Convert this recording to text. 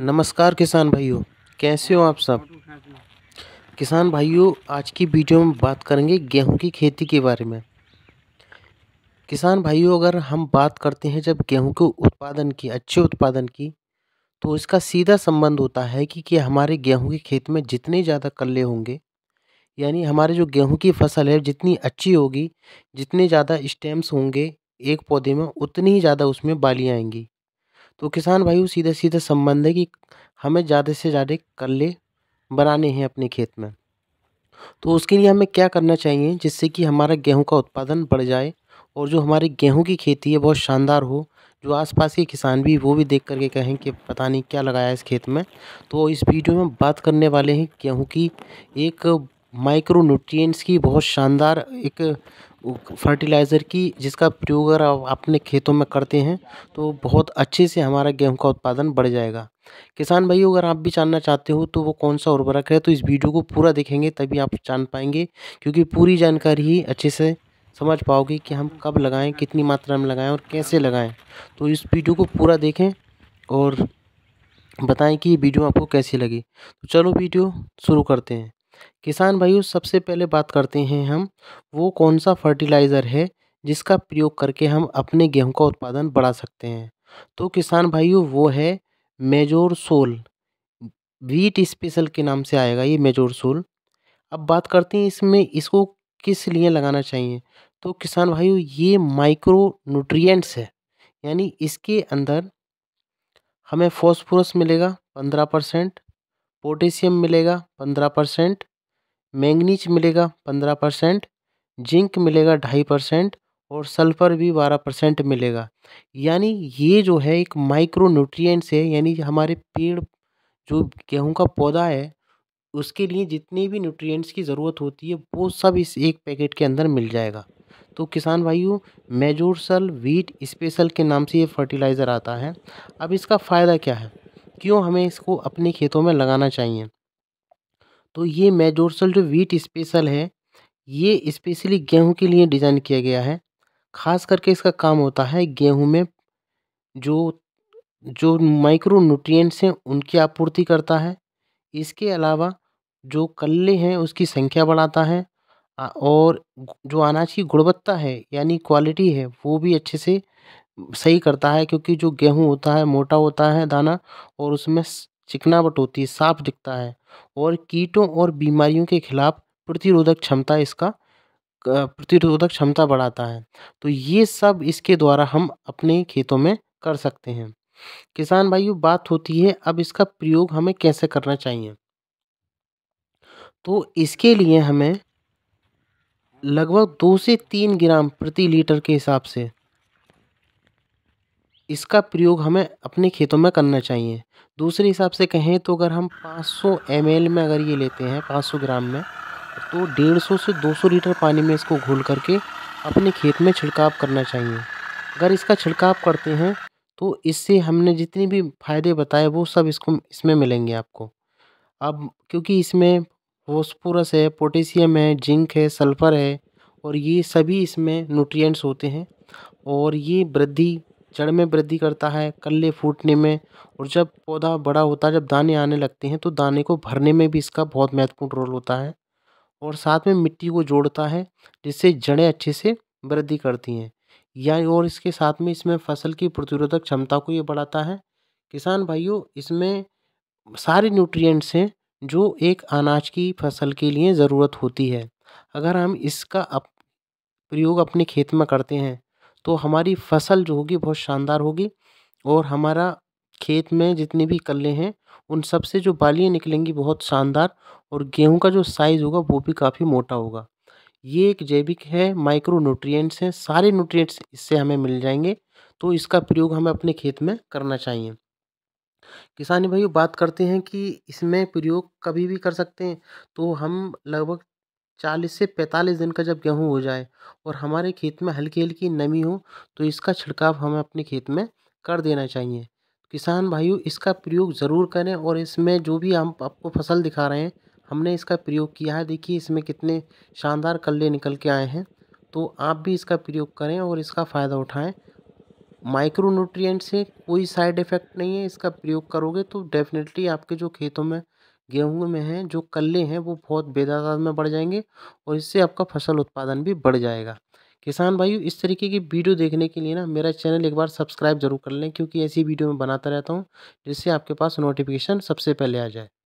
नमस्कार किसान भाइयों कैसे हो आप सब किसान भाइयों आज की वीडियो में बात करेंगे गेहूं की खेती के बारे में किसान भाइयों अगर हम बात करते हैं जब गेहूं के उत्पादन की अच्छे उत्पादन की तो इसका सीधा संबंध होता है कि कि हमारे गेहूं के खेत में जितने ज़्यादा कल्ले होंगे यानी हमारे जो गेहूँ की फसल है जितनी अच्छी होगी जितने ज़्यादा स्टेम्स होंगे एक पौधे में उतनी ही ज़्यादा उसमें बालियाँ आएंगी तो किसान भाई सीधे सीधे संबंध है कि हमें ज़्यादा से ज़्यादा कल्ले बनाने हैं अपने खेत में तो उसके लिए हमें क्या करना चाहिए जिससे कि हमारा गेहूं का उत्पादन बढ़ जाए और जो हमारी गेहूं की खेती है बहुत शानदार हो जो आसपास के किसान भी वो भी देख करके कहें कि पता नहीं क्या लगाया इस खेत में तो इस वीडियो में बात करने वाले हैं गेहूँ की एक माइक्रो न्यूट्रिएंट्स की बहुत शानदार एक फर्टिलाइज़र की जिसका प्रयोग अगर अपने खेतों में करते हैं तो बहुत अच्छे से हमारा गेहूं का उत्पादन बढ़ जाएगा किसान भाइयों अगर आप भी जानना चाहते हो तो वो कौन सा उर्वरक है तो इस वीडियो को पूरा देखेंगे तभी आप जान पाएंगे क्योंकि पूरी जानकारी ही अच्छे से समझ पाओगे कि हम कब लगाएँ कितनी मात्रा में लगाएँ और कैसे लगाएँ तो इस वीडियो को पूरा देखें और बताएं कि ये वीडियो आपको कैसी लगी तो चलो वीडियो शुरू करते हैं किसान भाइयों सबसे पहले बात करते हैं हम वो कौन सा फर्टिलाइज़र है जिसका प्रयोग करके हम अपने गेहूं का उत्पादन बढ़ा सकते हैं तो किसान भाइयों वो है मेजोर सोल वीट स्पेशल के नाम से आएगा ये मेजोर सोल अब बात करते हैं इसमें इसको किस लिए लगाना चाहिए तो किसान भाइयों ये माइक्रो न्यूट्रियट्स है यानी इसके अंदर हमें फॉस्फोरस मिलेगा पंद्रह परसेंट पोटेशियम मिलेगा पंद्रह परसेंट मैंगनीज मिलेगा पंद्रह परसेंट जिंक मिलेगा ढाई परसेंट और सल्फ़र भी बारह परसेंट मिलेगा यानी ये जो है एक माइक्रो न्यूट्रिएंट्स है यानी हमारे पेड़ जो गेहूं का पौधा है उसके लिए जितनी भी न्यूट्रिएंट्स की ज़रूरत होती है वो सब इस एक पैकेट के अंदर मिल जाएगा तो किसान भाइयों मेजोरसल वीट स्पेशल के नाम से ये फर्टिलाइज़र आता है अब इसका फ़ायदा क्या है क्यों हमें इसको अपने खेतों में लगाना चाहिए तो ये मेजोरसल जो वीट स्पेशल है ये स्पेशली गेहूं के लिए डिज़ाइन किया गया है खास करके इसका काम होता है गेहूं में जो जो माइक्रो न्यूट्रिएंट्स हैं उनकी आपूर्ति करता है इसके अलावा जो कल्ले हैं उसकी संख्या बढ़ाता है और जो अनाज की गुणवत्ता है यानी क्वालिटी है वो भी अच्छे से सही करता है क्योंकि जो गेहूँ होता है मोटा होता है दाना और उसमें चिकनावट होती है साफ दिखता है और कीटों और बीमारियों के खिलाफ प्रतिरोधक क्षमता इसका प्रतिरोधक क्षमता बढ़ाता है तो ये सब इसके द्वारा हम अपने खेतों में कर सकते हैं किसान भाइयों बात होती है अब इसका प्रयोग हमें कैसे करना चाहिए तो इसके लिए हमें लगभग दो से तीन ग्राम प्रति लीटर के हिसाब से इसका प्रयोग हमें अपने खेतों में करना चाहिए दूसरे हिसाब से कहें तो अगर हम 500 सौ में अगर ये लेते हैं 500 ग्राम में तो 150 से 200 लीटर पानी में इसको घोल करके अपने खेत में छिड़काव करना चाहिए अगर इसका छिड़काव करते हैं तो इससे हमने जितने भी फ़ायदे बताए वो सब इसको इसमें मिलेंगे आपको अब क्योंकि इसमें फोस्फोरस है पोटेशियम है जिंक है सल्फ़र है और ये सभी इसमें न्यूट्रिएंट्स होते हैं और ये वृद्धि जड़ में वृद्धि करता है कल्ले फूटने में और जब पौधा बड़ा होता है जब दाने आने लगते हैं तो दाने को भरने में भी इसका बहुत महत्वपूर्ण रोल होता है और साथ में मिट्टी को जोड़ता है जिससे जड़ें अच्छे से वृद्धि करती हैं या और इसके साथ में इसमें फसल की प्रतिरोधक क्षमता को ये बढ़ाता है किसान भाइयों इसमें सारे न्यूट्रिएंट्स हैं जो एक अनाज की फसल के लिए ज़रूरत होती है अगर हम इसका अप प्रयोग अपने खेत में करते हैं तो हमारी फसल जो होगी बहुत शानदार होगी और हमारा खेत में जितनी भी कल्ले हैं उन सब से जो बालियाँ निकलेंगी बहुत शानदार और गेहूं का जो साइज़ होगा वो भी काफ़ी मोटा होगा ये एक जैविक है माइक्रो न्यूट्रिएंट्स हैं सारे न्यूट्रिएंट्स इससे हमें मिल जाएंगे तो इसका प्रयोग हमें अपने खेत में करना चाहिए किसानी भाइयों बात करते हैं कि इसमें प्रयोग कभी भी कर सकते हैं तो हम लगभग चालीस से पैंतालीस दिन का जब गेहूँ हो जाए और हमारे खेत में हल्की हल्की नमी हो तो इसका छिड़काव हमें अपने खेत में कर देना चाहिए किसान भाइयों इसका प्रयोग ज़रूर करें और इसमें जो भी हम आपको फसल दिखा रहे हैं हमने इसका प्रयोग किया है देखिए इसमें कितने शानदार कल्ले निकल के आए हैं तो आप भी इसका प्रयोग करें और इसका फ़ायदा उठाएं माइक्रो न्यूट्रिएंट से कोई साइड इफ़ेक्ट नहीं है इसका प्रयोग करोगे तो डेफिनेटली आपके जो खेतों में गेहूँ में हैं जो कल्ले हैं वो बहुत बेदाद में बढ़ जाएंगे और इससे आपका फसल उत्पादन भी बढ़ जाएगा किसान भाइयों इस तरीके की वीडियो देखने के लिए ना मेरा चैनल एक बार सब्सक्राइब जरूर कर लें क्योंकि ऐसी वीडियो मैं बनाता रहता हूँ जिससे आपके पास नोटिफिकेशन सबसे पहले आ जाए